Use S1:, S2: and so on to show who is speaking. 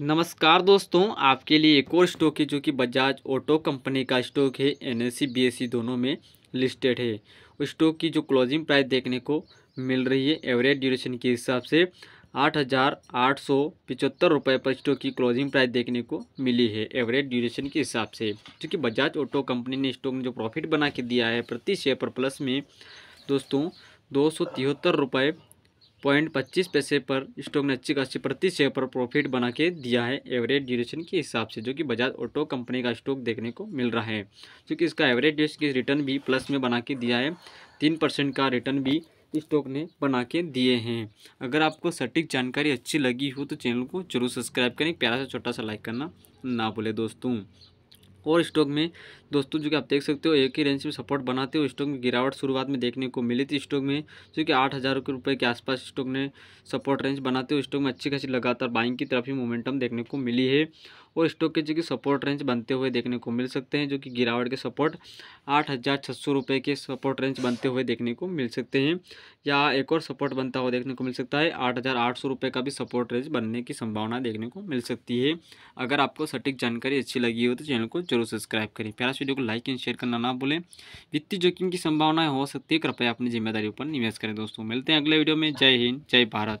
S1: नमस्कार दोस्तों आपके लिए एक और स्टॉक है जो कि बजाज ऑटो कंपनी का स्टॉक है एन एस दोनों में लिस्टेड है उस स्टॉक की जो क्लोजिंग प्राइस देखने को मिल रही है एवरेज ड्यूरेशन के हिसाब से आठ हज़ार आठ सौ पिचहत्तर रुपये पर स्टॉक की क्लोजिंग प्राइस देखने को मिली है एवरेज ड्यूरेशन के हिसाब से क्योंकि बजाज ऑटो कंपनी ने स्टॉक में जो प्रॉफिट बना के दिया है प्रति शेयर पर प्लस में दोस्तों दो सौ तिहत्तर रुपये पॉइंट पच्चीस पैसे पर स्टॉक ने अच्छी खासी प्रति शेयर पर प्रॉफिट बना के दिया है एवरेज ड्यूरेशन के हिसाब से जो कि बजाज ऑटो कंपनी का स्टॉक देखने को मिल रहा है क्योंकि इसका एवरेज ड्यूरेशन की रिटर्न भी प्लस में बना के दिया है तीन परसेंट का रिटर्न भी स्टॉक ने बना के दिए हैं अगर आपको सटीक जानकारी अच्छी लगी हो तो चैनल को जरूर सब्सक्राइब करें प्यारा सा छोटा सा लाइक करना ना भूलें दोस्तों और स्टॉक में दोस्तों जो कि आप देख सकते हो एक ही रेंज में सपोर्ट बनाते हो स्टॉक में गिरावट शुरुआत में देखने को मिली थी स्टॉक में जो कि आठ हज़ार रुपये के आसपास स्टॉक ने सपोर्ट रेंज बनाते हुए स्टॉक में अच्छी खासी लगातार बाइंग की तरफ ही मोमेंटम देखने को मिली है और स्टॉक के जो कि सपोर्ट रेंज बनते हुए देखने को मिल सकते हैं जो कि गिरावट के सपोर्ट आठ हज़ार छः सौ रुपये के सपोर्ट रेंज बनते हुए देखने को मिल सकते हैं या एक और सपोर्ट बनता हुआ देखने को मिल सकता है आठ हज़ार आठ सौ रुपये का भी सपोर्ट रेंज बनने की संभावना देखने को मिल सकती है अगर आपको सटीक जानकारी अच्छी लगी हो तो चैनल को जरूर सब्सक्राइब करें प्यारा वीडियो को लाइक एंड शेयर करना ना भूलें वित्तीय जोखिम की संभावनाएं हो सकती है कृपया अपनी जिम्मेदारी पर निवेश करें दोस्तों मिलते हैं अगले वीडियो में जय हिंद जय भारत